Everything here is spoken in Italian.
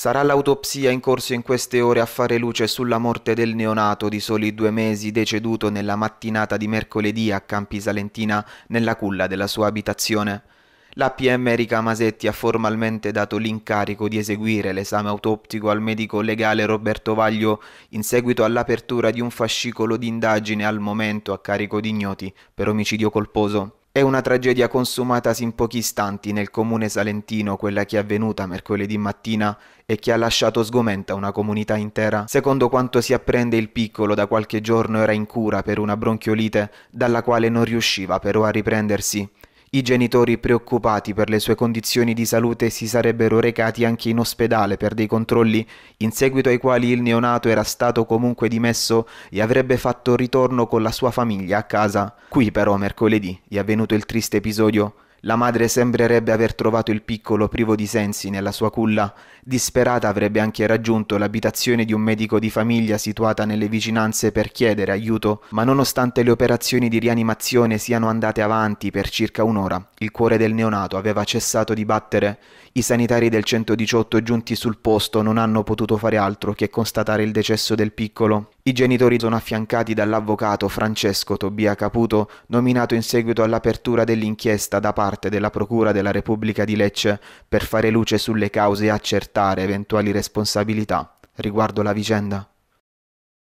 Sarà l'autopsia in corso in queste ore a fare luce sulla morte del neonato di soli due mesi deceduto nella mattinata di mercoledì a Campi Salentina nella culla della sua abitazione. L'APM Erika Masetti ha formalmente dato l'incarico di eseguire l'esame autoptico al medico legale Roberto Vaglio in seguito all'apertura di un fascicolo di indagine al momento a carico di ignoti per omicidio colposo. È una tragedia consumatasi in pochi istanti nel comune salentino, quella che è avvenuta mercoledì mattina e che ha lasciato sgomenta una comunità intera. Secondo quanto si apprende, il piccolo da qualche giorno era in cura per una bronchiolite dalla quale non riusciva però a riprendersi i genitori preoccupati per le sue condizioni di salute si sarebbero recati anche in ospedale per dei controlli, in seguito ai quali il neonato era stato comunque dimesso e avrebbe fatto ritorno con la sua famiglia a casa. Qui però mercoledì è avvenuto il triste episodio. La madre sembrerebbe aver trovato il piccolo privo di sensi nella sua culla. Disperata avrebbe anche raggiunto l'abitazione di un medico di famiglia situata nelle vicinanze per chiedere aiuto, ma nonostante le operazioni di rianimazione siano andate avanti per circa un'ora, il cuore del neonato aveva cessato di battere. I sanitari del 118 giunti sul posto non hanno potuto fare altro che constatare il decesso del piccolo. I genitori sono affiancati dall'avvocato Francesco Tobia Caputo, nominato in seguito all'apertura dell'inchiesta da parte della Procura della Repubblica di Lecce per fare luce sulle cause e accertare eventuali responsabilità riguardo la vicenda.